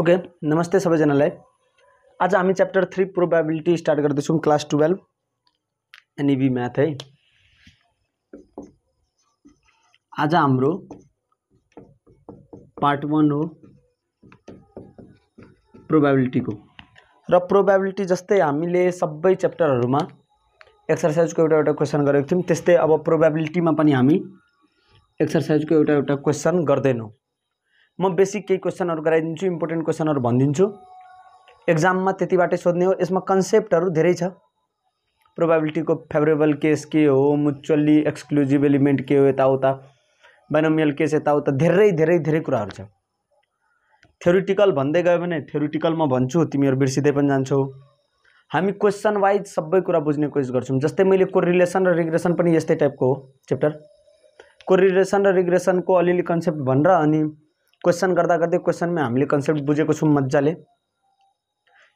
Okay नमस्ते सबैजनालाई आज हामी च्याप्टर थ्री प्रोबेबिलिटी स्टार्ट गर्दैछौँ क्लास टुवेल्भ एनइबी म्याथ है आज हाम्रो पार्ट वान हो प्रोभाबिलिटीको र प्रोबेबिलिटी जस्तै हामीले सबै च्याप्टरहरूमा एक्सर्साइजको एउटा एउटा क्वेसन गरेको थियौँ त्यस्तै अब प्रोभाबिलिटीमा पनि हामी एक्सर्साइजको एउटा एउटा क्वेसन गर्दैनौँ म बेसिक केही क्वेसनहरू गराइदिन्छु इम्पोर्टेन्ट क्वेसनहरू भनिदिन्छु एक्जाममा त्यतिबाटै सोध्ने हो यसमा कन्सेप्टहरू धेरै छ प्रोभाबिलिटीको फेभरेबल केस के हो म्युचुअल्ली एक्सक्लुजिभ एलिमेन्ट के हो यताउता बाइनोमियल केस यताउता धेरै धेरै धेरै कुराहरू छ थ्योरिटिकल भन्दै गयो भने थ्योरिटिकल म भन्छु तिमीहरू बिर्सिँदै पनि जान्छौ हामी क्वेसन वाइज सबै कुरा बुझ्ने कोसिस गर्छौँ जस्तै मैले कोरिलेसन र रिग्रेसन पनि यस्तै टाइपको हो च्याप्टर कोरिलेसन र रिग्रेसनको अलिअलि कन्सेप्ट भनेर अनि क्वेसन गर्दा गर्दै क्वेसनमा हामीले कन्सेप्ट बुझेको छौँ मजाले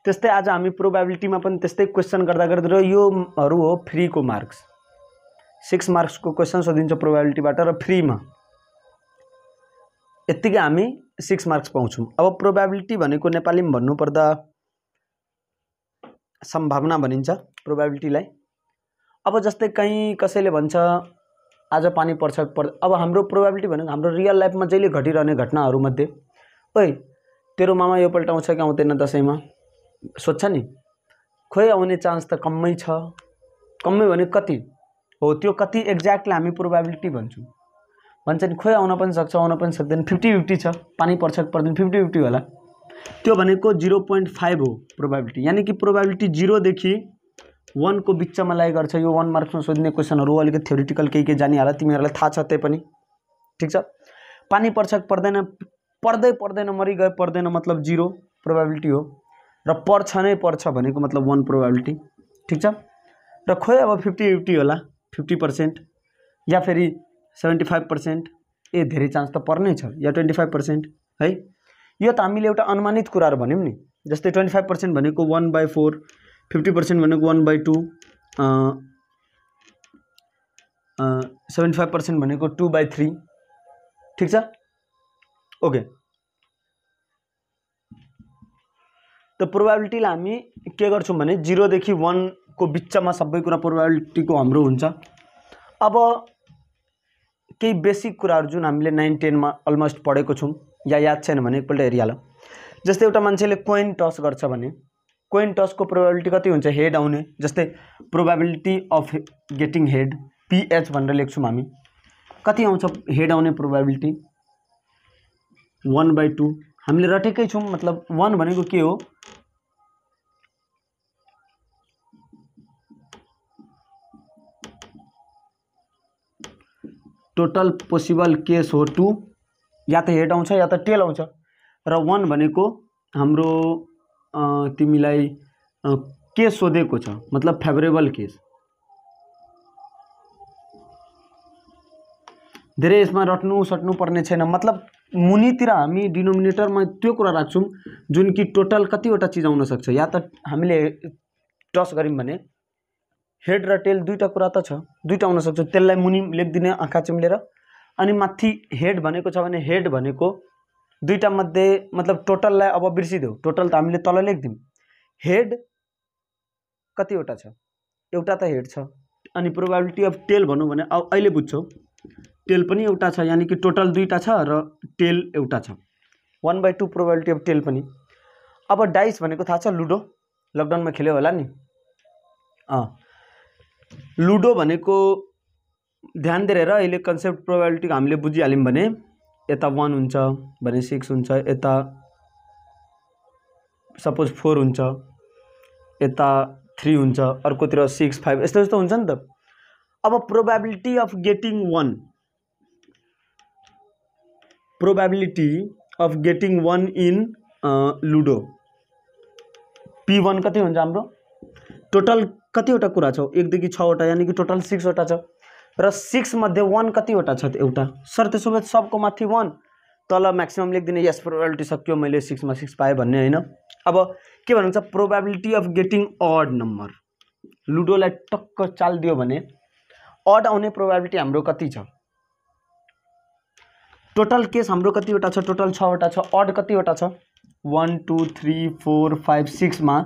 त्यस्तै आज हामी प्रोभाबिलिटीमा पनि त्यस्तै क्वेसन गर्दा गर्दै र योहरू हो फ्रीको मार्क्स सिक्स मार्क्सको क्वेसन सोधिन्छ प्रोभाबिलिटीबाट र फ्रीमा यत्तिकै हामी सिक्स मार्क्स पाउँछौँ अब प्रोभाबिलिटी भनेको नेपालीमा भन्नुपर्दा सम्भावना भनिन्छ प्रोभाबिलिटीलाई अब जस्तै कहीँ कसैले भन्छ आज पानी पर्छ पर् अब हाम्रो प्रोभाबिलिटी भनेको हाम्रो रियल लाइफमा जहिले घटिरहने घटनाहरूमध्ये ओइ तेरो मामा योपल्ट आउँछ कि आउँदैन दसैँमा सोध्छ नि खोइ आउने चान्स त कमै छ कमै भने कति हो त्यो कति एक्ज्याक्टली हामी प्रोभाबिलिटी भन्छौँ भन्छ नि खोइ आउन पनि सक्छ आउन पनि सक्दैन फिफ्टी फिफ्टी छ पानी पर्छ कि पर्दैन फिफ्टी फिफ्टी होला त्यो भनेको जिरो पोइन्ट फाइभ हो प्रोभाबिलिटी यानि कि प्रोभाबिलिटी जिरोदेखि वानको बिचमा लागेको गर्छ यो वान मार्क्समा सोध्ने क्वेसनहरू अलिकति थ्योरिटिकल केही केही जानिहाल तिमीहरूलाई थाहा छ त्यही पनि ठिक छ पानी पर्छ पर्दैन पर्दै पर्दैन मरि गए पर्दैन मतलब जिरो प्रोभाबिलिटी हो र पर्छ नै पर्छ भनेको मतलब वान प्रोभाबिलिटी ठिक छ र खोइ अब फिफ्टी फिफ्टी होला फिफ्टी पर्सेन्ट या फेरि सेभेन्टी फाइभ पर्सेन्ट ए धेरै चान्स त पर्नै छ या ट्वेन्टी फाइभ पर्सेन्ट है यो त हामीले एउटा अनुमानित कुराहरू भन्यौँ नि जस्तै ट्वेन्टी फाइभ पर्सेन्ट भनेको one by four fifty percent भनेको one by two seventy five percent भनेको टू बाई थ्री ठिक छ ओके त प्रोभाबिलिटीलाई हामी के गर्छौँ भने जिरोदेखि वानको बिचमा सबै कुरा प्रोभाबिलिटीको हाम्रो हुन्छ अब केही बेसिक कुराहरू जुन हामीले नाइन टेनमा अलमोस्ट पढेको छौँ या याद छैन भने एकपल्ट हेरिहाल जस्तै एउटा मान्छेले कोइन टस गर्छ भने कोइन को प्रोबेबिलिटी कति हो हेड आने जस्ते probability of getting head P H भर लेख हमी कति आउँछ हेड आउने प्रोभाबिलिटी वान टू हमें रटेक छो मतलब वन भनेको के हो टोटल पोसिबल केस हो टू या तो हेड आ या त टेल आ र को हम तिमीलाई के सोधेको छ मतलब फेभरेबल केस धेरै यसमा रट्नु सट्नु पर्ने छैन मतलब मुनितिर हामी डिनोमिनेटरमा त्यो कुरा राख्छौँ जुन कि टोटल कतिवटा चिज सक्छ या त हामीले टस गऱ्यौँ भने हेड र टेल दुईवटा कुरा त छ दुईवटा सक्छ त्यसलाई मुनि लेखिदिने आँखा चिम्लेर अनि माथि हेड भनेको छ भने हेड भनेको मध्ये मतलब टोटललाई अब बिर्सिदेऊ टोटल त हामीले तल लेखिदिउँ हेड कतिवटा छ एउटा त हेड छ अनि प्रोभाबिलिटी अफ टेल भनौँ भने अब अहिले बुझ्छौ टेल पनि एउटा छ यानि कि टोटल दुईवटा छ र टेल एउटा छ one by two probability of tail पनि अब डाइस भनेको थाहा छ लुडो लकडाउनमा खेल्यो होला नि लुडो भनेको ध्यान दिएर अहिले कन्सेप्ट प्रोभाबिलिटीको हामीले बुझिहाल्यौँ भने यता वान हुन्छ भने सिक्स हुन्छ यता सपोज फोर हुन्छ यता थ्री हुन्छ अर्कोतिर सिक्स फाइभ यस्तो यस्तो हुन्छ नि त अब probability of getting one probability of getting one in ludo P one कति हुन्छ हाम्रो टोटल कतिवटा कुरा छ एकदेखि छवटा यानि कि टोटल सिक्सवटा छ र सिक्समध्ये वान कतिवटा छ एउटा सर त्यसो भए सबको माथि वान तल म्याक्सिमम् लेखिदिने यस प्रोबेबिलिटी सक्यो मैले सिक्समा सिक्स पाएँ भन्ने होइन अब के भन्नुहुन्छ probability of getting odd number लुडोलाई टक्क चालिदियो भने अड आउने प्रोबेबिलिटी हाम्रो कति छ टोटल केस हाम्रो कतिवटा छ टोटल छवटा छ अड कतिवटा छ one two three four five सिक्समा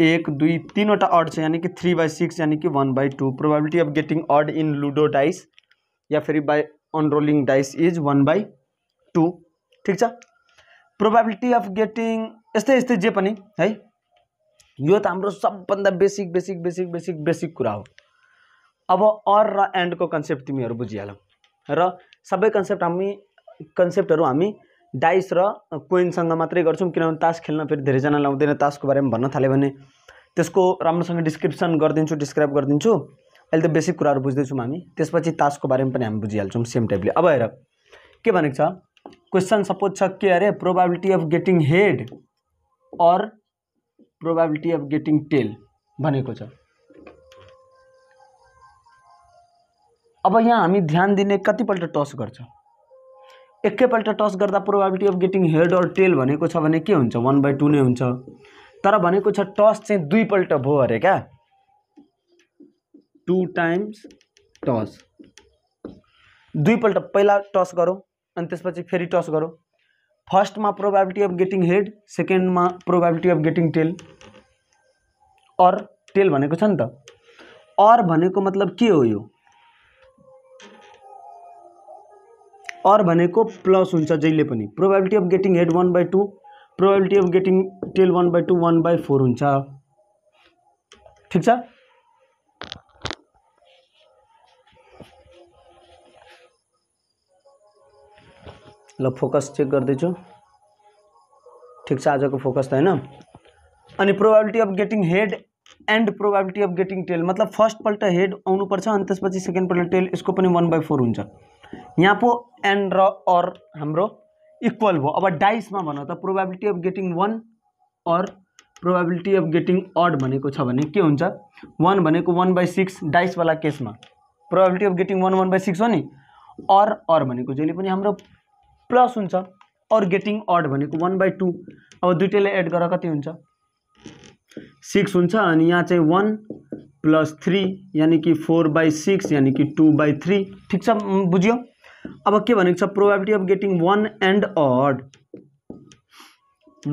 एक दुई तीनवटा अड छ यानि कि थ्री बाई सिक्स यानि कि one by two probability of getting odd in ludo dice या फिर by on rolling dice is one by two ठीक प्रोबेबिलिटी अफ गेटिंग ये ये जे हई है यो हम सब सबभन्दा basic basic basic basic basic कुरा हो अब अर र एन्डको कन्सेप्ट तिमीहरू बुझिहालौ र सब कन्सेप्ट हम कन्सेप्टहरू हमी डाइस र कोइनसँग मात्रै गर्छौँ किनभने तास खेल्न फेरि धेरैजना लाउँदैन तासको बारेमा भन्न थाल्यो भने त्यसको राम्रोसँग डिस्क्रिप्सन गरिदिन्छु डिस्क्राइब गरिदिन्छु अहिले त बेसिक कुराहरू बुझ्दैछौँ हामी त्यसपछि तासको बारेमा पनि हामी बुझिहाल्छौँ सेम टाइपले अब हेर के भनेको छ क्वेसन सपोज छ के अरे probability of getting head or probability of getting tail भनेको छ अब यहाँ हामी ध्यान दिने कतिपल्ट टस गर्छ एक पल्ट टच कर प्रोबेबिलिटी अफ गेटिंग हेड और टेल भनेको के बाई टू नहीं हो तर टस दुईपल्ट भो अरे क्या टू टाइम्स टस दुईपल्ट पैला टस करो अस पच्चीस फेरी टस फर्स्ट में प्रोबेबिलिटी अफ गेटिंग हेड में प्रोबेबिलिटी अफ गेटिंग टेल और टेल बने अर मतलब के हो योग अर को प्लस होता जैसे probability of getting head one by two probability of getting tail one by two one by four हो ठीक ल फोकस चेक गर्दैछु ठिक आज को फोकस तो है अभी probability of getting head and probability of getting tail मतलब फर्स्टपल्ट हेड आउनुपर्छ अनि त्यसपछि सेकेन्डपल्ट टेल इसको वन बाई फोर हो यहाँ पो एन र अर हाम्रो इक्वल भयो अब डाइसमा भनौँ त probability of getting one or probability of getting odd भनेको छ भने के हुन्छ वान भनेको वान बाई सिक्स डाइसवाला केसमा probability of getting one one by six हो नि अर अर भनेको जहिले पनि हाम्रो प्लस हुन्छ अर गेटिङ अड भनेको वान बाई टू अब दुइटैलाई एड गर कति हुन्छ सिक्स हुन्छ अनि यहाँ चाहिँ वान प्लस थ्री यानि कि फोर बाई सिक्स यानि कि टू बाई थ्री ठीक बुझियो अब के probability of getting one and odd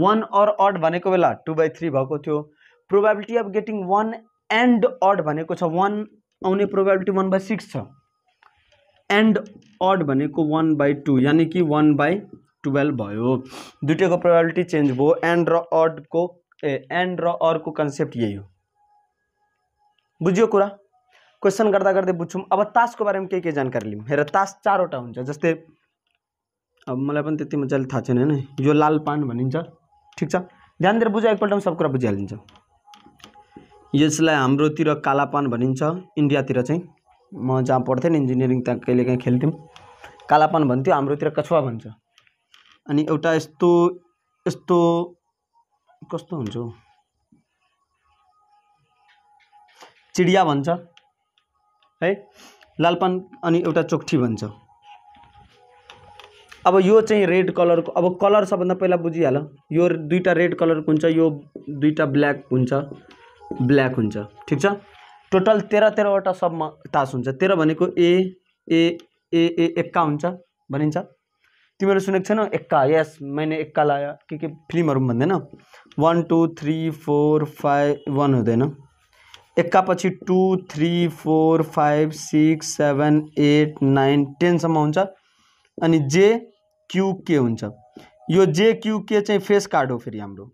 one or odd बेला टू बाई थ्री भएको probability of getting one and odd one छ वान आउने by six and odd one by two यानि कि वन बाई ट्वेल्व भयो को प्रोभाबिलिटी चेंज भयो and र अडको ए एंड र अरको यही हो बुझियो कुरा क्वेसन गर्दा गर्दै बुझ्छौँ अब तासको बारेमा के के जानकारी लिउँ हेर तास चारवटा हुन्छ जस्तै अब मलाई पनि त्यति मजाले थाहा छैन होइन यो लाल पान भनिन्छ ठिक छ ध्यान दिएर बुझ एकपल्ट सब कुरा बुझिहालिन्छ यसलाई हाम्रोतिर कालापान भनिन्छ इन्डियातिर चाहिँ म जहाँ पढ्थेँ नि इन्जिनियरिङ त्यहाँ कहिले काहीँ खेल्थ्यौँ कालापान भन्थ्यो हाम्रोतिर कछुवा भन्छ अनि एउटा यस्तो यस्तो कस्तो हुन्छ चिडिया भन्छ है लालपान अनि एउटा चोक्ठी भन्छ अब यो चाहिँ रेड कलरको अब कलर सबभन्दा पहिला बुझिहाल यो दुईवटा रेड कलरको हुन्छ यो दुईवटा ब्ल्याक हुन्छ ब्ल्याक हुन्छ ठिक छ टोटल तेह्र तेह्रवटा सबमा तास हुन्छ तेह्र भनेको ए ए ए ए एक्का हुन्छ भनिन्छ तिमीहरू सुनेको छैनौ एक्का यस मैले एक्का लाया के के फिल्महरू पनि भन्दैन one two three four five one हुँदैन एक्का पछि two three four five six seven eight nine टेनसम्म हुन्छ अनि जे क्युके के हुन्छ यो जे क्यु के चाहिँ फेस कार्ड हो फेरि हाम्रो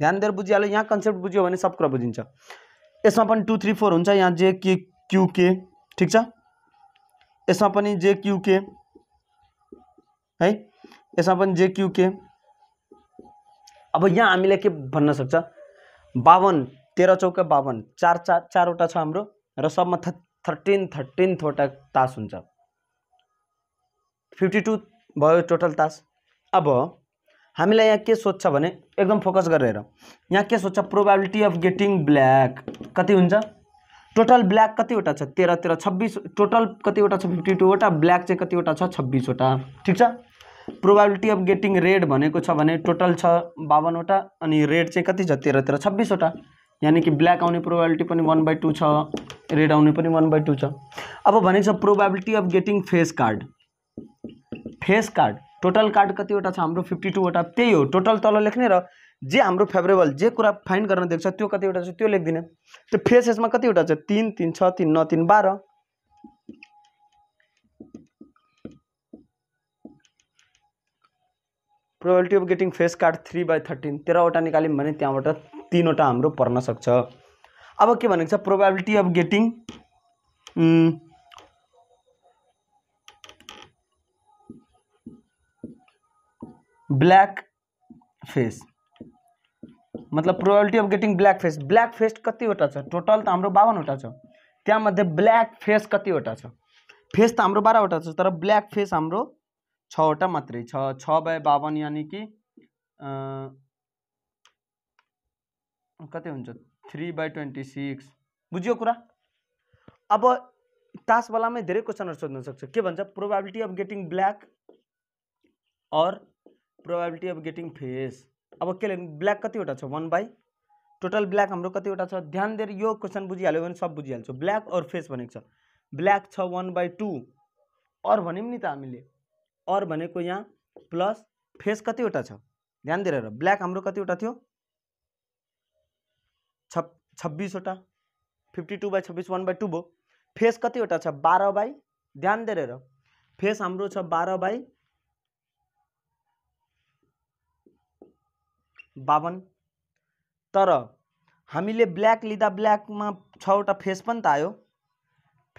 ध्यान दिएर बुझिहाल्यो यहाँ कन्सेप्ट बुझ्यो भने सब कुरा बुझिन्छ यसमा पनि टू थ्री फोर हुन्छ यहाँ जे के क्यु के ठिक छ यसमा पनि जे क्यु के है यसमा पनि जे क्युके के अब यहाँ हामीले के भन्न सक्छ बाहन तेह्र चौका बावन चार चार चारवटा छ हाम्रो र सबमा थ थर्टिन थर्टिनवटा तास हुन्छ फिफ्टी टू भयो टोटल तास अब हामीलाई यहाँ के सोध्छ भने एकदम फोकस गरेर यहाँ के सोध्छ प्रोबेबिलिटी अफ गेटिङ ब्ल्याक कति हुन्छ टोटल ब्ल्याक कतिवटा छ तेह्र तेह्र छब्बिस टोटल कतिवटा छ फिफ्टी टूवटा ब्ल्याक चाहिँ कतिवटा छ छब्बिसवटा ठिक छ प्रोबेबिलिटी अफ गेटिङ रेड भनेको छ भने टोटल छ बाहन्नवटा अनि रेड चाहिँ कति छ तेह्र तेह्र छब्बिसवटा यानि कि ब्ल्याक आउने प्रोबेबिलिटी पनि वान बाई टू छ रेड आउने पनि वान बाई टू छ अब भनेको छ of getting face card face card total card कतिवटा छ हाम्रो फिफ्टी टूवटा त्यही हो टोटल तल लेख्ने र जे हाम्रो फेभरेबल जे कुरा फाइन गर्न दिएको छ त्यो कतिवटा छ त्यो लेखिदिने त्यो यसमा कतिवटा छ तिन तिन छ तिन नौ तिन बाह्र probability of getting face card three by thirteen तेह्रवटा निकाल्यौँ भने त्यहाँबाट तिनवटा हाम्रो पर्न सक्छ अब के भनेको छ probability of getting black face मतलब probability of getting black face black face कतिवटा छ टोटल त हाम्रो बावन्नवटा छ त्यहाँमध्ये ब्ल्याक फेस कतिवटा छ फेस त हाम्रो बाह्रवटा छ तर ब्ल्याक फेस हाम्रो छवटा मात्रै छ छ बाई बावन यानि कि कति हुन्छ थ्री बाई ट्वेंटी सिक्स बुझियो कुरा अब तासवालामै धेरै क्वेश्चन सोध्न सक्छ के भन्छ प्रोबेबिलिटी अफ गेटिंग ब्लैक और प्रोबेबिलिटी अफ गेटिंग फेस अब के ब्लैक ब्ल्याक कतिवटा छ वान बाई टोटल ब्ल्याक हाम्रो कतिवटा छ ध्यान दिएर यो बुझी बुझिहाल्यो भने सब बुझिहाल्छौँ ब्लैक और फेस भनेको छ ब्ल्याक छ वान बाई टू अर भन्यौँ नि त हामीले अर भनेको यहाँ प्लस फेस कतिवटा छ ध्यान दिएर ब्ल्याक हाम्रो कतिवटा थियो छप छब्बिसवटा फिफ्टी टू बाई छब्बिस वान बाई टू भयो फेस कतिवटा छ बाह्र बाई ध्यान दिएर फेस हाम्रो छ बाह्र बाई बावन तर हामीले ब्ल्याक लिँदा ब्ल्याकमा छवटा फेस पनि त आयो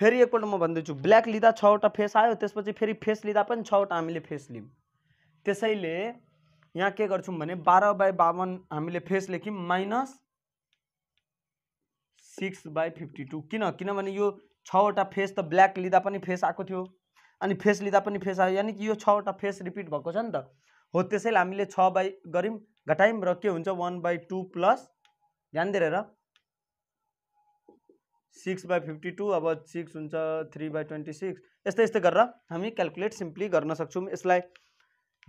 फेरि एकपल्ट म भन्दैछु ब्ल्याक लिँदा छवटा फेस आयो त्यसपछि फेरि फेस लिँदा पनि छवटा हामीले फेस लियौँ त्यसैले यहाँ के गर्छौँ भने बाह्र बाई बावन हामीले फेस लेख्यौँ minus six by fifty two किन किनभने यो छवटा फेस त ब्ल्याक लिँदा पनि फेस आएको थियो अनि फेस लिँदा पनि फेस आयो यानि कि यो छवटा फेस रिपिट भएको छ नि त हो त्यसैले हामीले छ बाई गऱ्यौँ घटायौँ र के हुन्छ वान बाई टू प्लस ध्यान दिएर सिक्स बाई फिफ्टी टू अब सिक्स हुन्छ थ्री बाई ट्वेन्टी सिक्स यस्तै यस्तै गरेर हामी क्यालकुलेट सिम्पली गर्न सक्छौँ यसलाई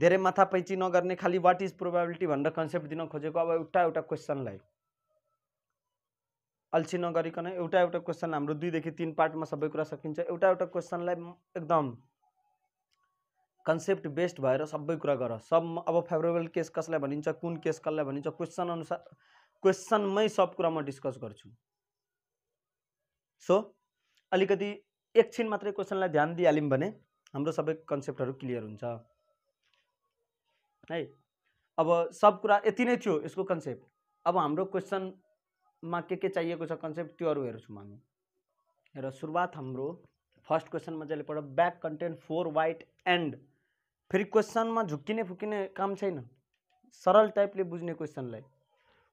धेरै पैँची नगर्ने खालि वाट इज प्रोबेबिलिटी भनेर कन्सेप्ट दिन खोजेको अब एउटा एउटा क्वेसनलाई अल्छी नगरिकन एउटा एउटा क्वेसन हाम्रो दुईदेखि तिन पार्टमा सबै कुरा सकिन्छ एउटा एउटा क्वेसनलाई एकदम कन्सेप्ट बेस्ड भएर सबै कुरा गर सब अब फेभरेबल केस कसलाई भनिन्छ कुन केस कसलाई भनिन्छ क्वेसन अनुसार क्वेसनमै सब कुरा म डिस्कस गर्छु सो अलिकति एकछिन मात्रै क्वेसनलाई ध्यान दिइहाल्यौँ भने हाम्रो सबै कन्सेप्टहरू क्लियर हुन्छ है अब सब कुरा यति नै थियो यसको कन्सेप्ट अब हाम्रो क्वेसन मा के के चाहिएको छ कन्सेप्ट त्योहरू हेर्छौँ हामी र सुरुवात हाम्रो फर्स्ट क्वेसनमा जहिले पढ bag contains four white and फेरि क्वेसनमा झुक्किने फुकिने काम छैन सरल टाइपले बुझ्ने क्वेसनलाई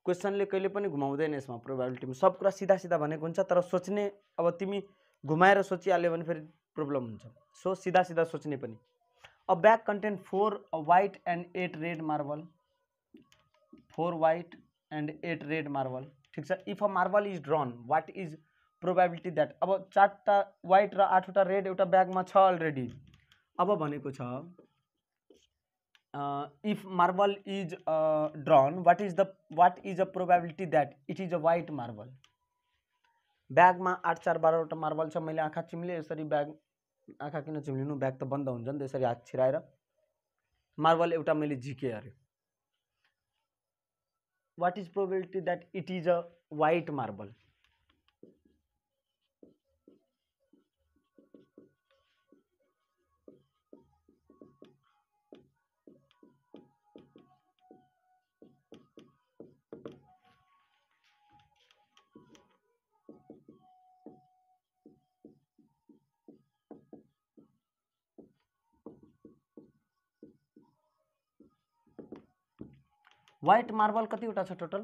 क्वेसनले कहिले पनि घुमाउँदैन यसमा प्रोभाबिलिटीमा सब कुरा सिधा सिधा भनेको हुन्छ तर सोच्ने अब तिमी घुमाएर सोचिहाल्यो भने फेरि प्रब्लम हुन्छ सो सिधा सिधा सोच्ने पनि अब bag contains four white and eight red marble four white and eight red marble ठिक छ if a marble is drawn what is probability that अब चारवटा वाइट र आठवटा रेड एउटा ब्यागमा छ अलरेडी अब भनेको छ if marble is drawn what is the what is a probability that it is a white marble ब्यागमा आठ चार बाह्रवटा मार्बल छ मैले आँखा चिम्लेँ यसरी ब्याग आँखा किन चिम्लिनु ब्याग त बन्द हुन्छ नि त यसरी हात छिराएर मार्बल एउटा मैले झिकेँ अरे what is probability that it is a white marble white marble कतिवटा टोटल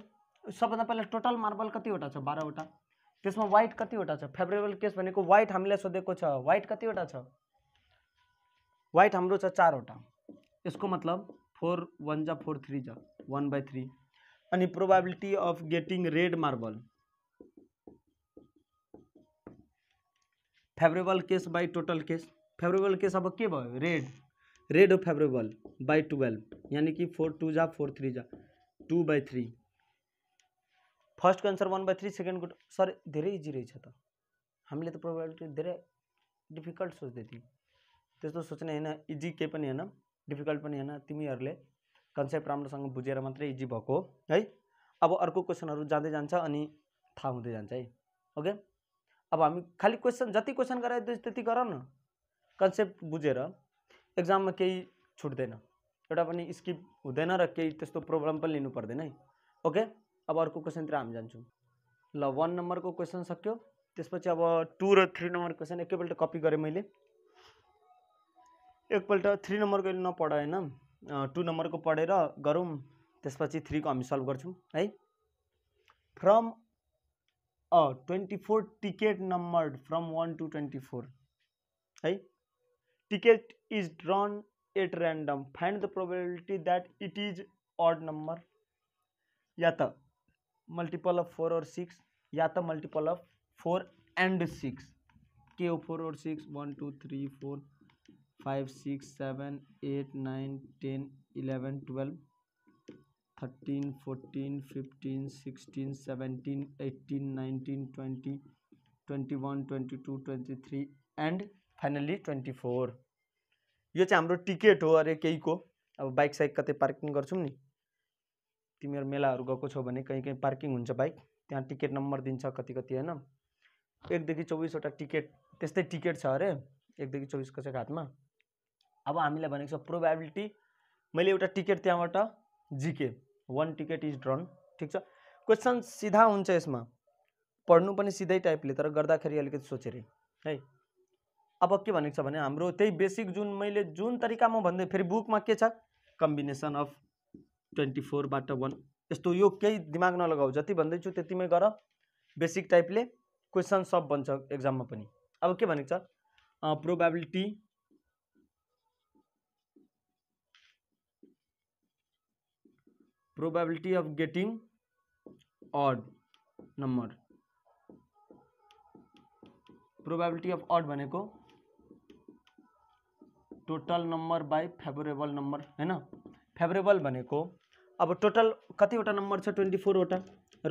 सब भाई टोटल मार्बल कैंवटा छ तो इसमें व्हाइट कैंवटा फेवरेबल केस व्हाइट हमें सोधे व्हाइट कैंवटा व्हाइट हम चार चारवटा इसको मतलब फोर वन जा फोर थ्री जा वन बाई थ्री अभी probability of getting red marble favourable case by total case favourable case अब के भेड रेड रेड हो फेभरेबल बाई ट्वेल्व यानि कि फोर टू जा फोर थ्री जा टू बाई थ्री फर्स्टको एन्सर वान बाई थ्री सेकेन्डको सर धेरै इजी रहेछ त हामीले त प्रोबेबिलिटी धेरै डिफिकल्ट सोच्दै थियौँ त्यस्तो सोच्ने होइन इजी केही पनि होइन डिफिकल्ट पनि होइन तिमीहरूले कन्सेप्ट राम्रोसँग बुझेर मात्रै इजी भएको हो है अब अर्को क्वेसनहरू जाँदै जान्छ अनि थाहा हुँदै जान्छ है ओके अब हामी खालि क्वेसन जति क्वेसन गराइदियो त्यति गर न कन्सेप्ट बुझेर एक्जाममा केही छुट्दैन एउटा पनि स्किप हुँदैन र केही त्यस्तो प्रब्लम पनि लिनु पर्दैन है ओके अब अर्को क्वेसनतिर हामी जान्छौँ ल वान को क्वेसन सक्यो त्यसपछि अब टू र थ्री नम्बर क्वेसन पल्ट कपी गरेँ मैले एकपल्ट थ्री नम्बरको अहिले नपढ होइन टू नम्बरको पढेर गरौँ त्यसपछि थ्रीको हामी सल्भ गर्छौँ है from a twenty four ticket number from one to twenty four है ticket is drawn at random find the probability that it is odd number या तो मल्टीपल ऑफ फोर और सिक्स या तो multiple of four and six के ओ four और six one two three four five six seven eight nine ten eleven twelve thirteen fourteen fifteen sixteen seventeen eighteen nineteen twenty twenty one twenty two twenty three and finally twenty four यो चाहिँ हाम्रो ticket हो अरे केहीको अब bike साइक कतै parking गर्छौँ नि तिमीहरू मेलाहरू गएको छौ भने कहीँ कहीँ पार्किङ हुन्छ बाइक त्यहाँ टिकट नम्बर दिन्छ कति कति होइन एकदेखि चौबिसवटा टिकट त्यस्तै टिकट छ अरे एकदेखि चौबिस कसैको हातमा अब हामीलाई भनेको छ प्रोभाबिलिटी मैले एउटा टिकट त्यहाँबाट जिके वान टिकट इज ड्रन ठिक छ क्वेसन सिधा हुन्छ यसमा पढ्नु पनि सिधै टाइपले तर गर्दाखेरि अलिकति सोचेर है अब के भनेको छ भने जो त्यही बेसिक जुन मैले फिर बुक में के कम्बिनेसन अफ ट्वेंटी फोर बाट वन यो योग कई दिमाग नलगाओ जी भू तीम गर बेसिक टाइप के क्वेश्चन सब बन एक्जाम में अब के probability probability of getting odd number probability of odd total number by favourable number होइन फेवरेबल को अब टोटल कतिवटा नंबर छ फोर फोरवटा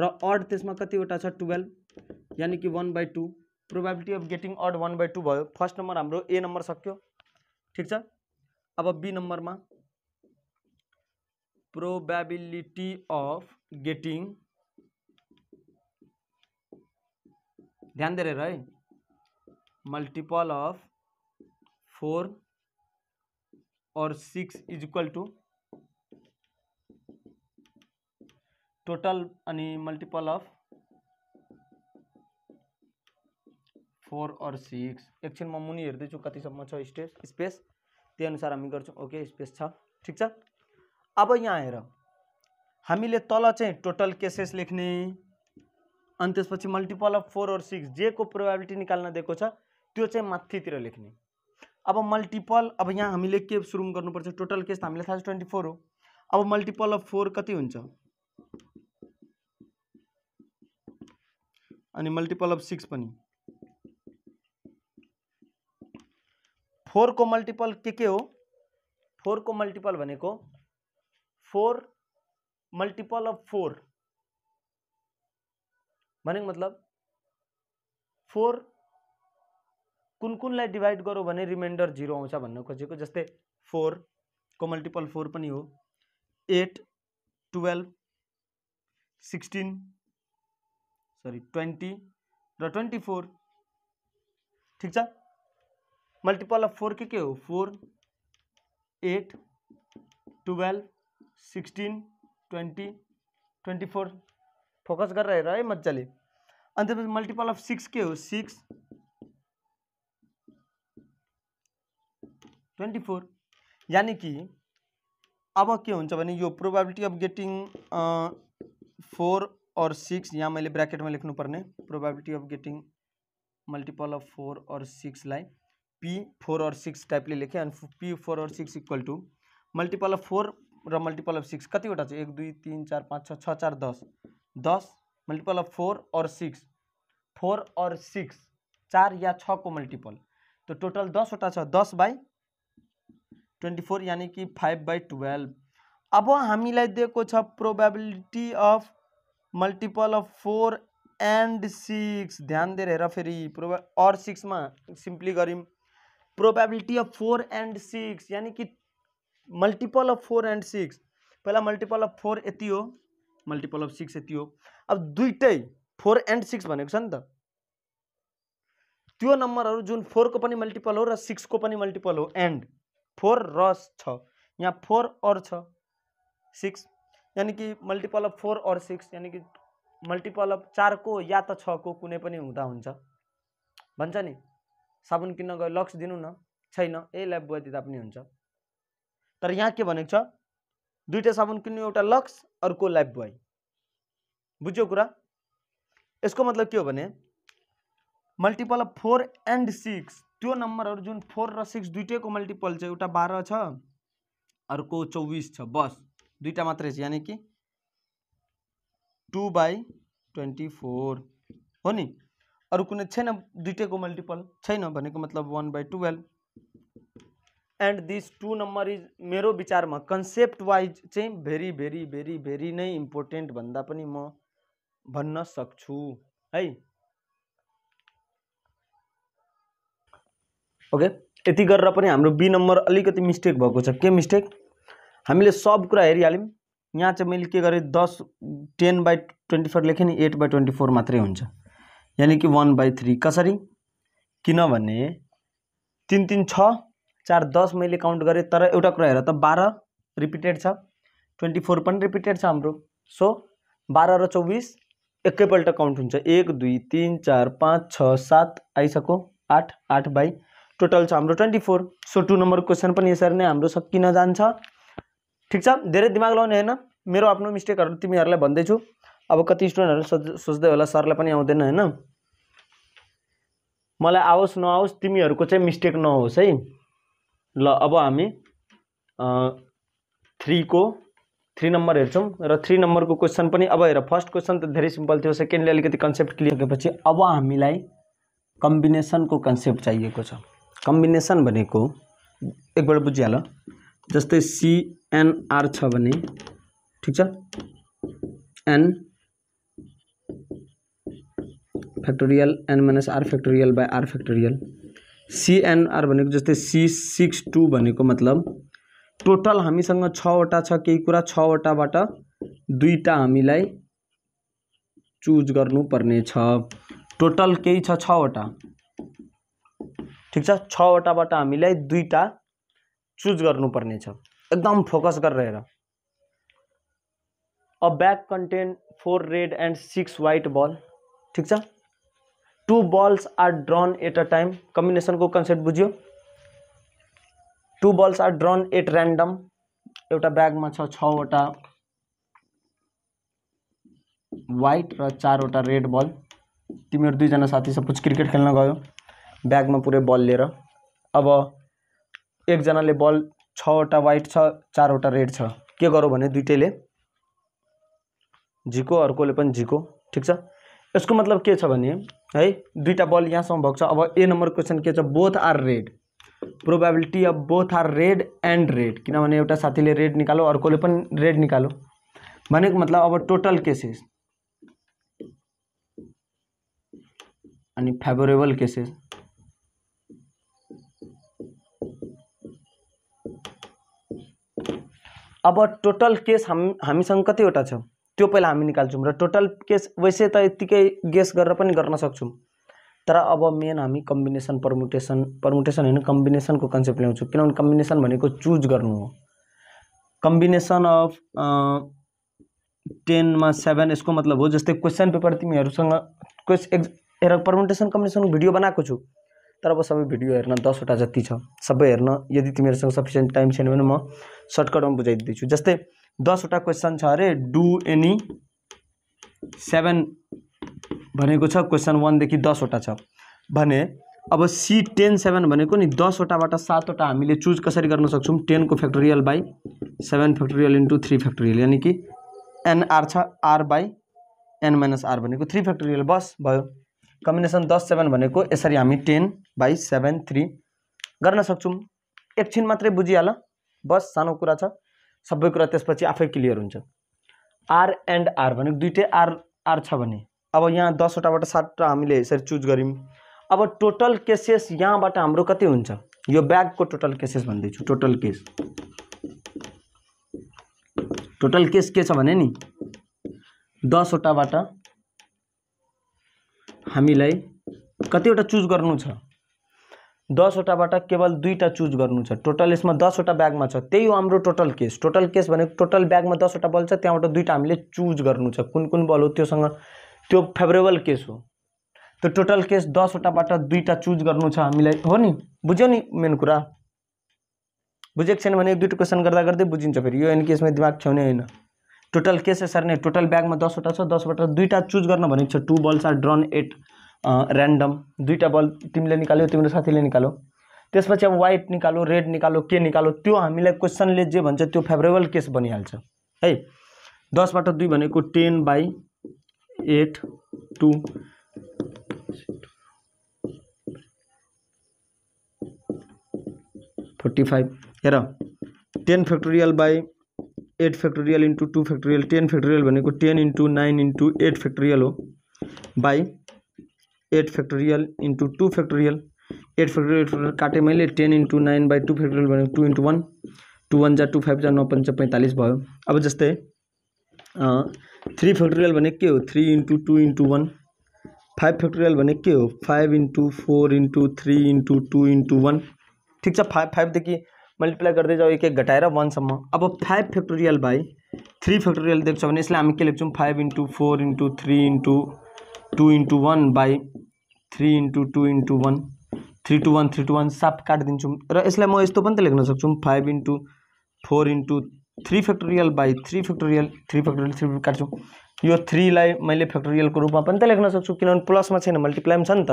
र अड त्यसमा कतिवटा छ टुवेल्भ यानि कि one by two probability of getting odd one by two भो फर्स्ट नंबर हम ए नंबर सक्यो ठीक है अब बी नंबर में प्रोबेबिलिटी अफ गेटिंग ध्यान दिएर है मल्टिपल अफ फोर और six is equal to total यानी मल्टीपल ऑफ फोर और सिक्स एक मुनि हेर्दैछु कति समय स्टेस स्पेस ते अनुसार हम गर्छौँ ओके स्पेस ठीक अब यहाँ आएर हमी तल चाह टोटल केसेस लेखने अस पच्चीस मल्टिपल अफ फोर और सिक्स जे को प्रोबेबिलिटी दिएको देखो तो चाहिँ लेखने अब मल्टिपल अब यहाँ हमें के सुरुम कर टोटल केस तो हमें था ट्वेंटी फोर हो अब मल्टिपल अफ फोर कति हो मल्टिपल अफ सिक्स फोर को मल्टिपल के के हो को मल्टिपल को फोर मल्टिपल अफ फोर मतलब फोर कुन कुन डिभाइड गऱ्यो भने रिमाइन्डर जिरो आउँछ भन्न खोजेको को मल्टिपल फोर पनि हो eight twelve sixteen sorry twenty र फोर ठीक मल्टिपल अफ फोर के हो four eight twelve sixteen twenty twenty four focus कर हेर है मजा अनि मल्टिपल अफ सिक्स के हो सिक्स ट्वेंटी फोर यानि कि अब के हो प्रोबेबिलिटी अफ गेटिंग फोर और सिक्स यहाँ मैं ब्रैकेट में लिख् पर्ने probability of getting multiple of four और लाई पी फोर और सिक्स टाइप लेखे पी फोर और six equal to multiple of four र मल्टिपल अफ सिक्स कतिवटा एक दुई तीन चार पाँच छः चार दस दस मल्टिपल अफ फोर और सिक्स फोर और सिक्स चार या को मल्टिपल तो टोटल दसवटा छ दस बाई ट्वेंटी फोर यानि कि फाइव बाई ट्वेल्व अब हमी दिएको probability of multiple of four and six ध्यान दिएर फिर प्रोब और अर में सीम्पली गऱ्यौँ probability of four and six यानि कि multiple of four and six पहला मल्टिपल अफ फोर ये हो मल्टिपल अफ सिक्स ये हो अब दुटे फोर एंड सिक्स बने तो नंबर जो फोर को मल्टिपल हो रिक्स को मल्टिपल हो एंड फोर र छ यहाँ फोर अर छ सिक्स यानि कि multiple of four or six यानि कि मल्टिपल अफ चारको या त छको कुनै पनि हुँदा हुन्छ भन्छ नि साबुन किन्न गयो लक्स दिनु न छैन ए ल्याब बोय दिँदा पनि हुन्छ तर यहाँ के भनेको छ दुइटा साबुन किन्नु एउटा लक्स अर्को ल्याब बोय बुझ्यो कुरा यसको मतलब के हो भने multiple of four and six त्यो नम्बरहरू जुन फोर र सिक्स दुइटैको मल्टिपल छ एउटा बाह्र छ अर्को चौबिस छ बस दुइटा मात्रै छ यानि कि टु बाई ट्वेन्टी फोर हो नि अरू कुनै छैन दुइटैको मल्टिपल छैन भनेको मतलब one by twelve and this two number is मेरो विचारमा कन्सेप्ट वाइज चाहिँ भेरी भेरी भेरी भेरी नै इम्पोर्टेन्ट भन्दा पनि म भन्न सक्छु है ओके यति गरेर पनि हाम्रो बी नम्बर अलिकति मिस्टेक भएको छ के मिस्टेक हामीले सब कुरा हेरिहाल्यौँ यहाँ चाहिँ मैले के गरेँ दस टेन बाई ट्वेन्टी फोर लेखेँ नि एट बाई ट्वेन्टी फोर मात्रै हुन्छ यानि कि वान बाई थ्री कसरी किनभने तिन तिन छ चार दस मैले काउन्ट गरेँ तर एउटा कुरा हेर त बाह्र रिपिटेड छ ट्वेन्टी फोर पनि रिपिटेड छ हाम्रो सो बाह्र र चौबिस एकैपल्ट काउन्ट हुन्छ एक दुई तिन चार पाँच छ सात आइसक्यो आठ आठ बाई टोटल छ हाम्रो twenty four so two number question पनि यसरी नै हाम्रो सकिन जान्छ ठिक छ धेरै दिमाग लाउने होइन मेरो आफ्नो मिस्टेकहरू तिमीहरूलाई भन्दैछु अब कति स्टुडेन्टहरू सोच सोच्दै होला सरलाई पनि आउँदैन होइन मलाई आओस् नआओस् तिमीहरूको चाहिँ मिस्टेक नहोस् है ल अब हामी थ्रीको थ्री नम्बर हेर्छौँ र थ्री नम्बरको क्वेसन पनि अब हेर फर्स्ट क्वेसन त धेरै सिम्पल थियो सेकेन्डले अलिकति कन्सेप्ट क्लियर भएपछि अब हामीलाई कम्बिनेसनको कन्सेप्ट चाहिएको छ कम्बिनेसन को एक बुझिहाल बुझी हाल जस्ते सीएनआर ठिक N factorial N minus R factorial by R factorial C N R जस्ते सी सिक्स टू को मतलब टोटल हमीसंग छवटा छ कुछ कुरा छवटाबाट दुईटा हमी चुज गर्नुपर्ने टोटल कई छवटा है छवटा बट हमी दुईटा चुज कर पर्ने एकदम फोकस रहे a bag contain four red and six white ball ठीक two balls are drawn at a time combination को कंसेप्ट बुझियो two balls are drawn at random एटा बैग में छवटा व्हाइट र चारवटा रेड बल तिमी दुईजना साथी सपोज क्रिकेट खेलना गयो बैग में पूरे बल लेकर अब ने बल छटा व्हाइट छ वा रेड छ के गरौँ झिको अर्क झिको ठीक है इसको मतलब के छ दुईटा बल यहाँसम भग अब ए नंबर क्वेश्चन के both are red probability of both are red and red क्योंकि एटा साथीले रेड निलो अर्क रेड निलो मतलब अब टोटल केसेस अनि फेवरेबल केसेस अब टोटल केस हाम हामीसँग कतिवटा छ त्यो पहिला हामी निकाल्छौँ र टोटल केस वैसे त यत्तिकै गेस गरेर पनि गर्न सक्छौँ तर अब मेन हामी कम्बिनेसन पर्मुटेसन पर्मुटेसन होइन कम्बिनेसनको कन्सेप्ट ल्याउँछौँ किनभने कम्बिनेसन भनेको चुज गर्नु हो कम्बिनेसन अफ टेनमा सेभेन यसको मतलब हो जस्तै क्वेसन पेपर तिमीहरूसँग क्वेस एक्ज हेर पर्मुटेसन कम्बिनेसनको भिडियो बनाएको छु तर अब सबै भिडियो हेर्न दसवटा जति छ सबै हेर्न यदि तिमीहरूसँग सफिसियन्ट टाइम छैन भने म सर्टकटमा बुझाइदिँदैछु जस्तै दसवटा क्वेसन छ अरे डु एनी सेभेन भनेको छ क्वेसन वानदेखि दसवटा छ भने अब सी टेन सेभेन भनेको नि दसवटाबाट सातवटा हामीले चुज कसरी गर्न सक्छौँ टेनको factorial by seven factorial into three factorial यानि कि एनआर छ R by N minus R भनेको थ्री फ्याक्टोरियल बस भयो कम्बिनेसन दस सेभेन भनेको यसरी हामी टेन बाई सेभेन थ्री गर्न सक्छौँ एकछिन मात्रै बुझिहाल बस सानो कुरा छ सबै कुरा त्यसपछि आफै क्लियर हुन्छ आर एन्ड आर भनेको दुइटै आर आर छ भने अब यहाँ दसवटाबाट सातवटा हामीले यसरी चुज गऱ्यौँ अब टोटल केसेस यहाँबाट हाम्रो कति हुन्छ यो ब्यागको टोटल केसेस भन्दैछु टोटल केस टोटल केस के छ भने नि दसवटाबाट हामीलाई कतिवटा चुज गर्नु छ दसवटाबाट केवल दुईवटा चुज गर्नु छ टोटल यसमा दसवटा ब्यागमा छ त्यही हो हाम्रो टोटल केस टोटल केस भनेको टोटल ब्यागमा दसवटा बल छ त्यहाँबाट दुईवटा हामीले चुज गर्नु छ कुन कुन बल हो त्योसँग त्यो फेभरेबल केस हो त्यो टोटल केस दसवटाबाट दुईवटा चुज गर्नु छ हामीलाई हो नि बुझ्यो नि मेन कुरा बुझेको छैन भने एक दुईवटा क्वेसन गर्दा गर्दै बुझिन्छ फेरि यो एन केसमा दिमाग छेउने होइन टोटल के छ सर नै टोटल ब्यागमा दसवटा छ दसवटा दुईवटा चुज गर्न भनेको छ two balls are drawn at random दुईवटा बल तिमीले निकाल्यो तिम्रो साथीले निकाल्यो त्यसपछि अब वाइट निकालो रेड निकालो के निकालो त्यो हामीलाई क्वेसनले जे भन्छ त्यो फेभरेबल केस बनिहाल्छ है दसबाट दुई भनेको ten by eight two forty five हेर ten factorial by eight factorial into two factorial ten factorial को ten into nine into eight factorial हो by eight factorial into two factorial eight factorial eight मैं ten into nine by two factorial two into one two one जा two five जा नौ पंच पैंतालीस भो अब जस्ते थ्री फैक्टोरियल के हो three into two into one five factorial के हो five into four into three into two one ठीक है फाइव फाइव देखिए मल्टीप्लाई करते जाओ एक एक घटाएर वानसम्म अब five factorial by three factorial देख्छ इसलिए हम के लेख्छौँ five into four into three into two into one by three into two into one three two one three two one साफ काट र रहा म तो पनि त लेख्न सक्छौँ four into three factorial by three factorial three factorial three काट यो थ्री मैले मैं फैक्टोरियल को रूप में लेखन किनभने क्योंकि प्लस में छे मल्टिप्लाई में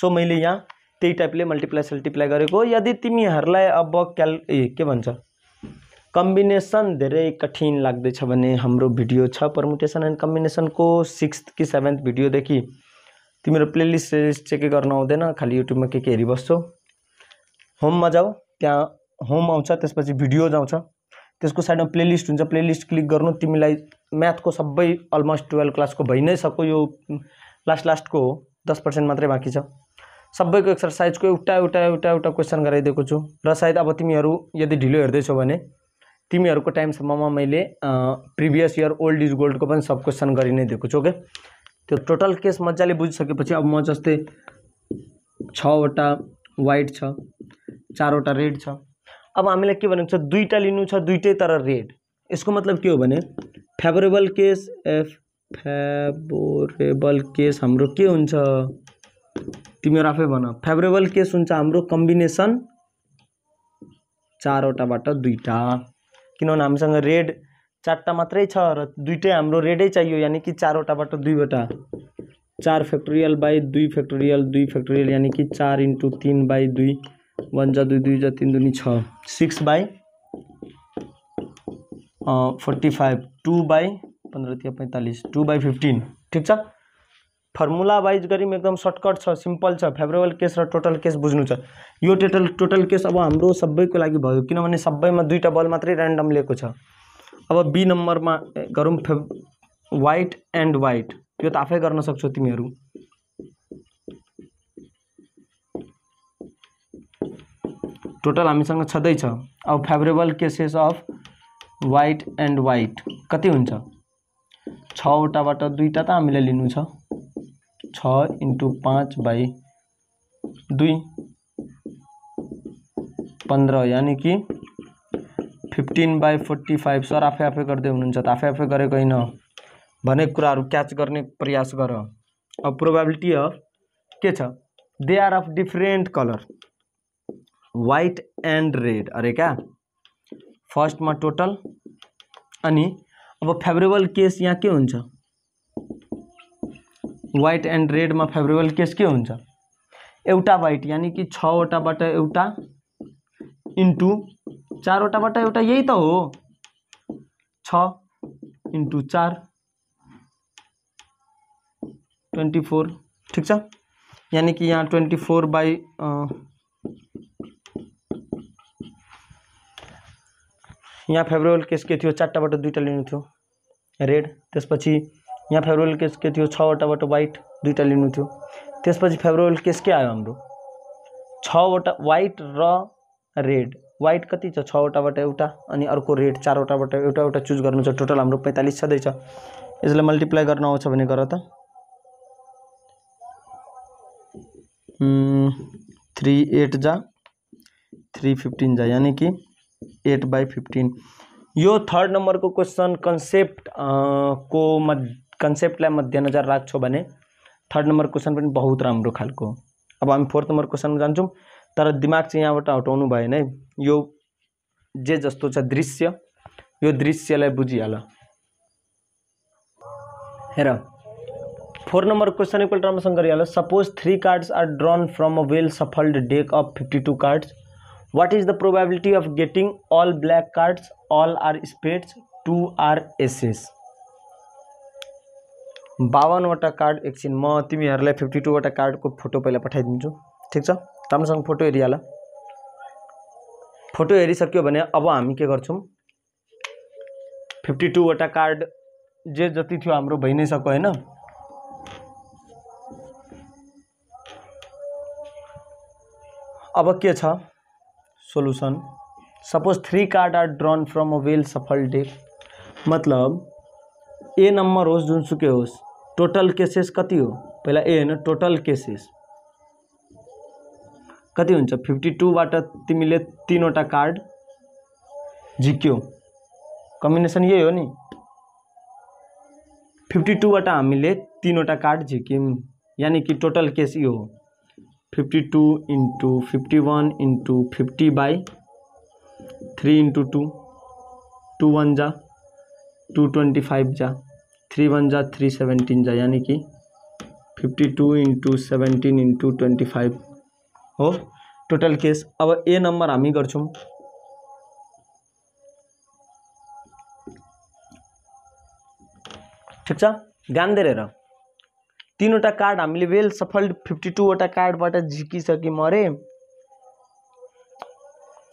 सो मैं यहाँ त्यही टाइपले मल्टिप्लाई सल्टिप्लाई गरेको यदि तिमीहरूलाई अब क्याल ए के भन्छ कम्बिनेसन धेरै कठिन लाग्दैछ भने हाम्रो भिडियो छ पर्मुटेसन एन्ड कम्बिनेसनको सिक्स्थ कि सेभेन्थ भिडियोदेखि तिम्रो प्लेलिस्ट सेलिस्ट चेक गर्न आउँदैन खालि युट्युबमा के के हेरिबस्छौ होममा जाऊ त्यहाँ होम आउँछ त्यसपछि भिडियोज आउँछ त्यसको साइडमा प्लेलिस्ट हुन्छ प्लेलिस्ट क्लिक गर्नु तिमीलाई म्याथको सबै अलमोस्ट टुवेल्भ क्लासको भइ नै सको यो लास्ट mm, लास्टको हो दस पर्सेन्ट मात्रै बाँकी छ सब को एक्सरसाइज को एउटा एवटा क्वेसन क्वेश्चन छु र रायद अब तिमी यदि ढिलो को भने तिमीहरूको में मैं previous year old is gold को सब क्वेश्चन कर नै ओके तो टोटल केस बुझी सके अब म जस्तै छवटा व्हाइट छ चारवटा रेड छ अब हमें के भनेको दुईटा लिख छ तर रेड इसको मतलब के हो favourable case F favourable case हम के तिमी आप फेवरेबल केस हुन्छ हम कम्बिनेसन बा दुईटा क्यों हामीसँग रेड चारवटा मत छ हम रेड चाहिए यानी कि यानि कि बा दुईवटा चार फैक्टोरियल बाई दुई फैक्टोरियल दुई फैक्टोरियल यानि कि चार इंटू तीन बाई दुई वन जा दुई दुई जा तीन दुनी छ six by forty five two by पंद्रह पैंतालीस टू बाई फिफ्टीन ठीक है फर्मुला वाइज गऱ्यौँ एकदम सर्टकट छ सिम्पल छ फेभरेबल केस र टोटल केस बुझ्नु छ यो टोटल टोटल केस अब हाम्रो सबैको लागि भयो किनभने सबैमा दुईवटा बल मात्रै ऱ्यान्डम लिएको छ अब बी नम्बरमा गरौँ फे वाइट एन्ड वाइट त्यो त आफै गर्न सक्छौ तिमीहरू टोटल हामीसँग छँदैछ अब favourable cases of white and white कति हुन्छ छवटाबाट दुईवटा त हामीले लिनु छ छ इन्टु पाँच बाई दुई पन्ध्र यानि कि fifteen by forty five sir आफै आफै गर्दै हुनुहुन्छ त आफै आफै गरेको होइन भनेको कुराहरू क्याच गर्ने प्रयास गर अब प्रोभाबिलिटी अफ के छ they are of different colour white and red अरे क्या फर्स्टमा टोटल अनि अब फेभरेबल केस यहाँ के हुन्छ व्हाइट एंड रेड में फेवरेबल केस के होता एवटा व्हाइट यानि कि इंटू चार वा बट एउटा यही तो हो छू चार ट्वेंटी फोर ठीक छ यानि कि यहाँ ट्वेंटी फोर बाई यहाँ फेब्रुअल केस के थियो चारवटाबाट दुईवटा लिनु थियो रेड त्यसपछि यहाँ फेब्रुअल केस के थी छटा बाटो वाइट दुईटा लिनु थियो त्यसपछि केस के आयो हम छटा व्हाइट र रेड व्हाइट कति छटा छवटाबाट एउटा अनि अर्को रेड चारवटाबाट एउटा एउटा चुज चूज कर टोटल हम पैंतालीस छँदैछ मल्टिप्लाई करना आँच भने कर थ्री एट जा थ्री फिफ्टीन जा यानि कि एट बाई फिफ्टीन यो थर्ड नंबर को क्वेश्चन कंसेप्ट को मध्य कंसेप्ट मध्यनजर राख्छ भने थर्ड नंबर क्वेश्चन पनि बहुत राम्रो खालको अब हम फोर्थ क्वेश्चन में जान्छौँ तर दिमाग चाहिँ यहाँबाट हटाउनु भएन है यो जे जस्तो छ दृश्य यो दृश्यलाई बुझिहाल हेर फोर क्वेश्चन क्वेसन एकपल्ट राम्रोसँग गरिहाल suppose three cards are drawn from a well shuffled deck of fifty two cards what is the probability of getting all black cards all are spades two are aces बावनवटा card एकछिन म तिमीहरूलाई fifty टूवटा कार्डको photo पहिला पठाइदिन्छु ठिक छ राम्रोसँग फोटो हेरिहाल फोटो हेरिसक्यो भने अब हामी के गर्छौँ फिफ्टी टूवटा कार्ड जे जति थियो हाम्रो भइ नै सक्यो होइन अब के छ solution suppose three card are drawn from a well shuffle deck मतलब ए नम्बर होस् जुनसुकै होस् टोटल केसेस कति हो पे एन टोटल केसेस कति हो फिफ्टी बा तिमी तीनवटा कार्ड झिक्यौ कम्बिनेसन यही हो नि फिफ्टी बा हामीले तीनवटा कार्ड झिक्यौँ यानि कि टोटल केस ये हो fifty two into fifty one into fifty by three into two two one जा टू ट्वेंटी फाइव जा थ्री वन जा थ्री सेवेंटीन जा यानी कि fifty two into seventeen into twenty five हो टोटल केस अब ए नंबर हमी कर ठीक छ ध्यान रहा तीनवटा कार्ड हमें वेल सफल फिफ्टी टूवटा बट झिकी सक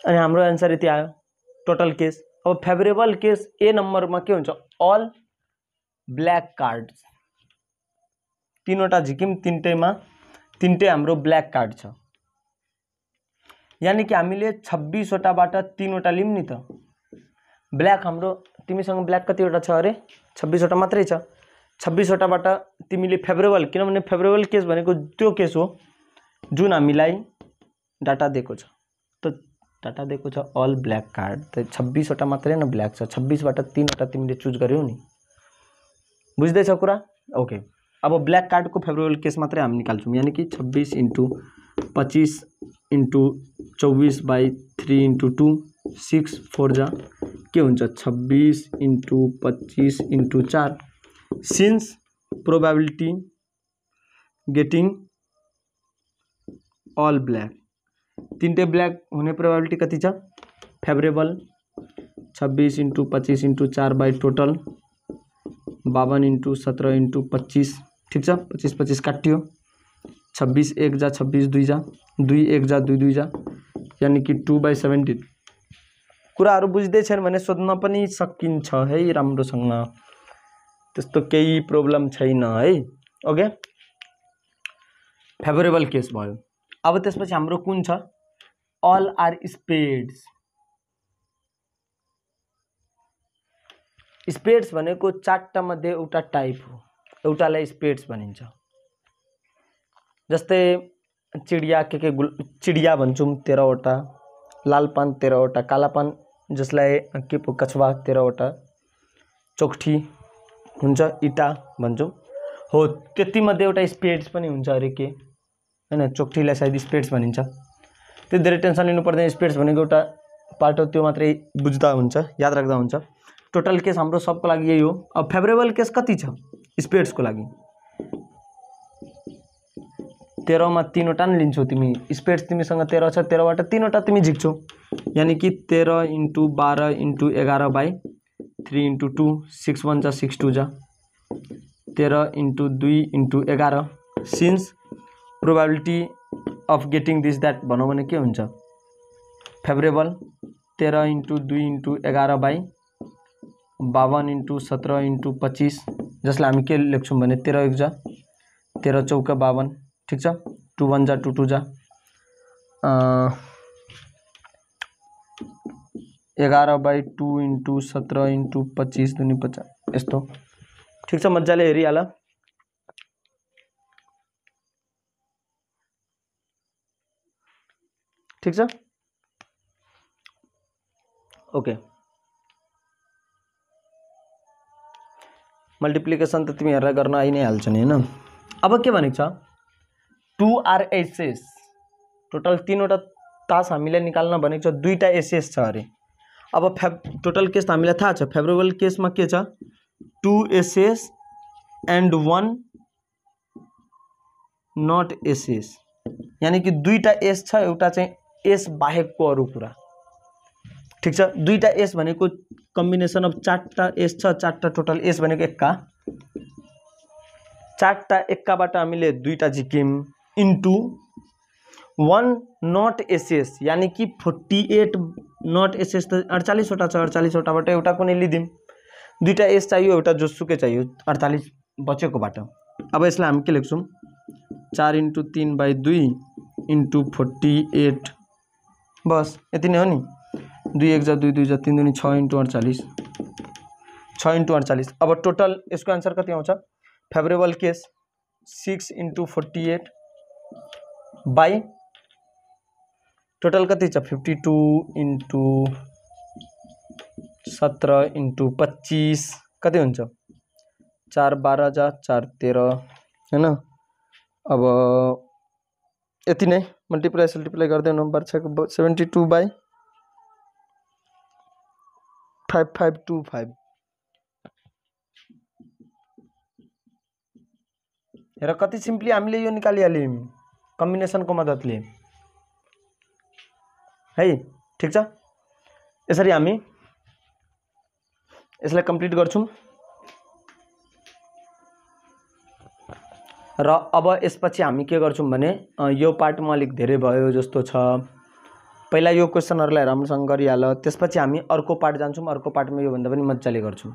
अनि हाम्रो एंसर ये आयो टोटल केस अब फेवरेबल केस ए में के होल अल कार्ड तीनवटा झिकिम तीनटे में तीनटे हम ब्लैक कार्ड छ यानि कि हामीले छब्बीसवटा तीनवटा लिउँ नहीं तो ब्लैक हम तिमीसँग ब्ल्याक ब्लैक कैंवटा छे छब्बीसवटा मत छब्बीसवटा तिमी फेवरेबल फेभरेबल फेवरेबल केस तो केस हो जो हमी डाटा दिएको तो डाटा देख छ अल कार्ड तो छब्बीसवटा मत न ब्लैक छब्बीस छब्बिसबाट तिनवटा तिमीले चुज गऱ्यौ बुझ्दैछ कुरा ओके अब ब्लैक कार्ड को फेवरेबल केस मात्र हम निकाल्छौँ यानी कि छब्बीस इंटू पच्चीस इंटू चौबीस by three into two six four जा के हुन्छ इंटू इन्टु पच्चिस चार since probability getting all black तीनटे ब्लैक होने प्रोबेबिलिटी कति फेवरेबल छब्बीस इंटू पच्चीस इंटू चार बाई टोटल बावन इन्टु सत्र इन्टु पच्चिस ठिक छ पच्चिस पच्चिस काटियो छब्बिस एक जा छब्बिस दुई जा दुई एक जा दुई दुई जा यानि कि टु बाई सेभेन्टिन कुराहरू बुझ्दैछन् भने सोध्न पनि सकिन्छ है राम्रोसँग त्यस्तो केही प्रब्लम छैन है ओके फेभरेबल केस भयो अब त्यसपछि हाम्रो कुन छ अल आर स्पेड्स स्पेड्स भनेको चारवटामध्ये एउटा टाइप हो एउटालाई स्पेड्स भनिन्छ जस्तै चिडिया के के गुल चिडिया भन्छौँ तेह्रवटा लालपान तेह्रवटा कालापान जसलाई के पो कछुवा तेह्रवटा चोक्ठी हुन्छ इटा भन्छौँ हो त्यतिमध्ये एउटा स्पेड्स पनि हुन्छ अरे के होइन चोक्ठीलाई सायद स्पेड्स भनिन्छ त्यो धेरै टेन्सन लिनु पर्दैन स्पेड्स भनेको एउटा पार्ट हो त्यो मात्रै बुझ्दा हुन्छ याद राख्दा हुन्छ टोटल केस सब को लागि यही हो अब फेवरेबल केस कति छ स्पेड्सको तेरह में तीनवटा नि लिन्छौ तिमी स्पेड्स तिमीसँग तेरह छ तेह्रबाट तीनवटा तिमी झिक्छौ यानि कि तेरह इंटू बाहर इंटू एगार by three into two six one जा सिक्स टू जा तेरह इंटू दुई इंटू एगार since probability of getting this that भनौने के होता फेवरेबल तेरह इंटू दुई इंटू एगार बाई बावन इंटू सत्रह इंटू पच्चीस जिस हम के लिख तेरह एक जा तेरह चौका बावन ठीक है टू वन जा टू टू जा एगार बाई टू इंटू सत्रह इंटू पच्चीस दुनी पचास यो तो। ठीक मजा मजाले हेरिहाल ठीक छ ओके मल्टिप्लिकेसन तो तुम्हें हेरा करना आई नहीं हाल है अब के भनेको two two are aces total तीनवटा तास हमी दुईटा भनेको छ एसएस अरे अब फे टोटल केस तो हमें ठा फेवरेबल केस में के two ace aces and one not aces यानी कि दुईटा एस छा एस बाहेक को अरुरा ठीक है दुईटा एस को कम्बिनेसन अफ चार एस छ टोटल एस एक्का चारवटा एक्काबाट हमें दुईटा झिक्यम इंटू वन नट एसएस यानि कि फोर्टी एट नट एसएस तो अड़चालीसवटा अड़चालीसवटा बट एटा को लिदिउँ दुईटा एस चाहियो जोसुक चाहिए अड़चालीस बचे बाट अब इस हम के लेख्छौँ चार इंटू तीन बाई दुई इंटू फोर्टी एट बस ये नहीं हो दुई एक जा दुई दुई जा तिन दुई छ इंटू अड़चालीस छ इन्टु अडचालिस अब टोटल इसको आंसर कति आँच favourable case six into forty eight by total कति फिफ्टी टू इंटू सत्रह इंटू पच्चीस कति हो चार बाहर जा चार है ना अब ये नै मल्टिप्लाई सल्टिप्लाई कर नम्बर छ seventy two by five five two five हेर कति सिम्पली हामीले यो निकालिहाल्यौँ कम्बिनेसनको मद्दतले है ठिक छ यसरी हामी यसलाई कम्प्लिट गर्छौँ र अब यसपछि हामी के गर्छौँ भने यो पार्ट म अलिक धेरै भयो जस्तो छ पहिला यो क्वेसनहरूलाई राम्रोसँग गरिहाल त्यसपछि हामी अर्को पार्ट जान्छौँ अर्को पार्टमा योभन्दा पनि मजाले गर्छौँ